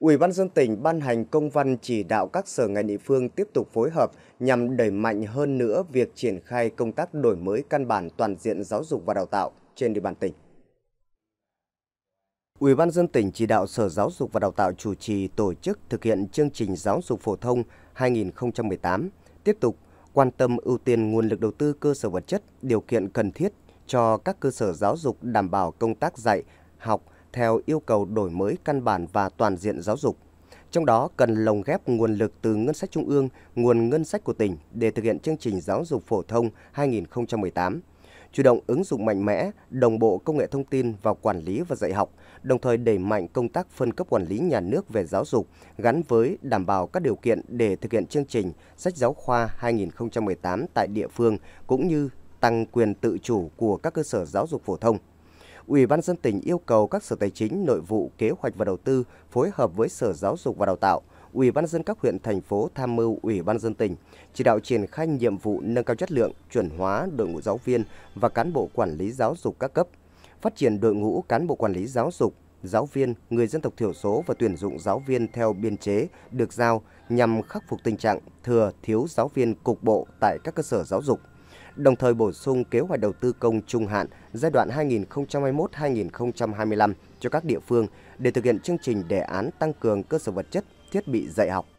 Ủy ban dân tỉnh ban hành công văn chỉ đạo các sở ngành địa phương tiếp tục phối hợp nhằm đẩy mạnh hơn nữa việc triển khai công tác đổi mới căn bản toàn diện giáo dục và đào tạo trên địa bàn tỉnh. Ủy ban dân tỉnh chỉ đạo Sở Giáo dục và Đào tạo chủ trì tổ chức thực hiện chương trình giáo dục phổ thông 2018, tiếp tục quan tâm ưu tiên nguồn lực đầu tư cơ sở vật chất, điều kiện cần thiết cho các cơ sở giáo dục đảm bảo công tác dạy, học, theo yêu cầu đổi mới căn bản và toàn diện giáo dục. Trong đó cần lồng ghép nguồn lực từ ngân sách trung ương, nguồn ngân sách của tỉnh để thực hiện chương trình giáo dục phổ thông 2018 chủ động ứng dụng mạnh mẽ, đồng bộ công nghệ thông tin vào quản lý và dạy học, đồng thời đẩy mạnh công tác phân cấp quản lý nhà nước về giáo dục gắn với đảm bảo các điều kiện để thực hiện chương trình sách giáo khoa 2018 tại địa phương cũng như tăng quyền tự chủ của các cơ sở giáo dục phổ thông. Ủy ban dân tỉnh yêu cầu các sở tài chính, nội vụ, kế hoạch và đầu tư phối hợp với Sở Giáo dục và Đào tạo, Ủy ban dân các huyện thành phố tham mưu Ủy ban dân tỉnh chỉ đạo triển khai nhiệm vụ nâng cao chất lượng, chuẩn hóa đội ngũ giáo viên và cán bộ quản lý giáo dục các cấp, phát triển đội ngũ cán bộ quản lý giáo dục, giáo viên người dân tộc thiểu số và tuyển dụng giáo viên theo biên chế được giao nhằm khắc phục tình trạng thừa thiếu giáo viên cục bộ tại các cơ sở giáo dục đồng thời bổ sung kế hoạch đầu tư công trung hạn giai đoạn 2021-2025 cho các địa phương để thực hiện chương trình đề án tăng cường cơ sở vật chất, thiết bị dạy học